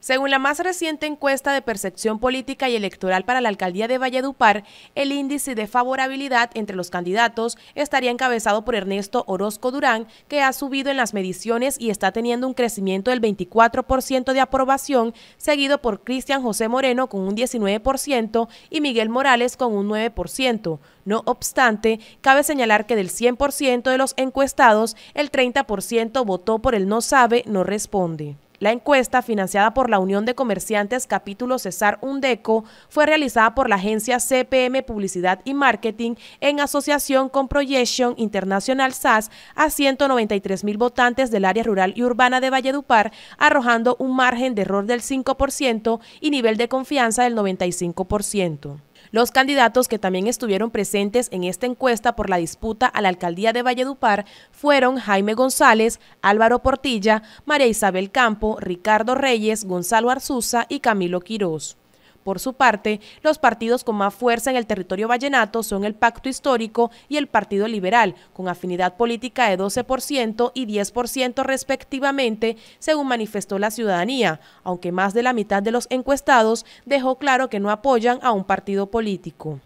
Según la más reciente encuesta de percepción política y electoral para la alcaldía de Valledupar, el índice de favorabilidad entre los candidatos estaría encabezado por Ernesto Orozco Durán, que ha subido en las mediciones y está teniendo un crecimiento del 24% de aprobación, seguido por Cristian José Moreno con un 19% y Miguel Morales con un 9%. No obstante, cabe señalar que del 100% de los encuestados, el 30% votó por el no sabe, no responde. La encuesta, financiada por la Unión de Comerciantes Capítulo Cesar Undeco, fue realizada por la agencia CPM Publicidad y Marketing en asociación con Projection Internacional SAS a 193 mil votantes del área rural y urbana de Valledupar, arrojando un margen de error del 5% y nivel de confianza del 95%. Los candidatos que también estuvieron presentes en esta encuesta por la disputa a la alcaldía de Valledupar fueron Jaime González, Álvaro Portilla, María Isabel Campo, Ricardo Reyes, Gonzalo Arzuza y Camilo Quirós. Por su parte, los partidos con más fuerza en el territorio vallenato son el Pacto Histórico y el Partido Liberal, con afinidad política de 12% y 10% respectivamente, según manifestó la ciudadanía, aunque más de la mitad de los encuestados dejó claro que no apoyan a un partido político.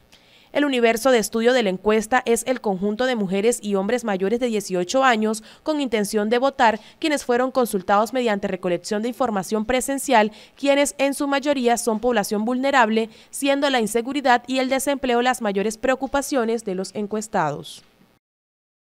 El universo de estudio de la encuesta es el conjunto de mujeres y hombres mayores de 18 años con intención de votar, quienes fueron consultados mediante recolección de información presencial, quienes en su mayoría son población vulnerable, siendo la inseguridad y el desempleo las mayores preocupaciones de los encuestados.